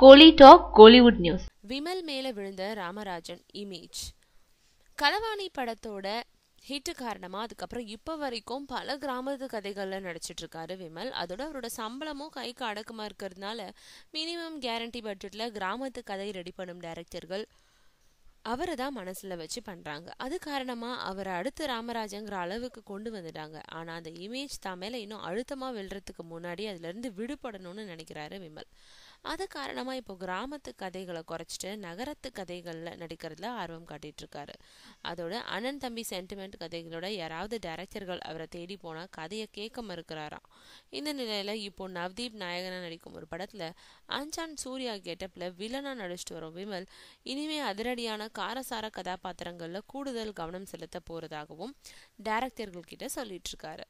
கோலி talk Kollywood news Vimal மேல விழுந்த Ramarajan image கலவாணி படத்தோட ஹிட்டு காரணமாக அதுக்கப்புறம் இப்போ வரைக்கும் பல கிராமத்து கதைகளில் நடிச்சிட்ருக்காரு விமல் அதோட அவரோட சம்பளமும் கைக்கு அடக்கமாக இருக்கிறதுனால மினிமம் கேரண்டி பட்ஜெட்டில் கிராமத்து கதை ரெடி பண்ணும் டேரக்டர்கள் அவரை தான் மனசுல வச்சு பண்றாங்க அது காரணமா அவரை அடுத்து ராமராஜங்கிற அளவுக்கு கொண்டு வந்துட்டாங்க ஆனா அந்த இமேஜ் தான் மேல இன்னும் அழுத்தமா வெல்றதுக்கு முன்னாடி அதுல இருந்து விடுபடணும்னு நினைக்கிறாரு விமல் அது காரணமா இப்போ கிராமத்து கதைகளை குறைச்சிட்டு நகரத்து கதைகள்ல நடிக்கிறதுல ஆர்வம் காட்டிட்டு இருக்காரு அதோட அண்ணன் தம்பி சென்டிமெண்ட் கதைகளோட யாராவது டைரக்டர்கள் அவரை தேடி போனா கதையை கேட்க மறுக்கிறாராம் இந்த நிலையில இப்போ நவ்தீப் நாயகனா நடிக்கும் ஒரு படத்துல அஞ்சான் சூர்யா கேட்டப்ல வில்லனா நடிச்சிட்டு வரும் விமல் இனிமே அதிரடியான காரசார கதாபாத்திரங்களில் கூடுதல் கவனம் செலுத்த போகிறதாகவும் டேரக்டர்கள்கிட்ட சொல்லிட்டு இருக்காரு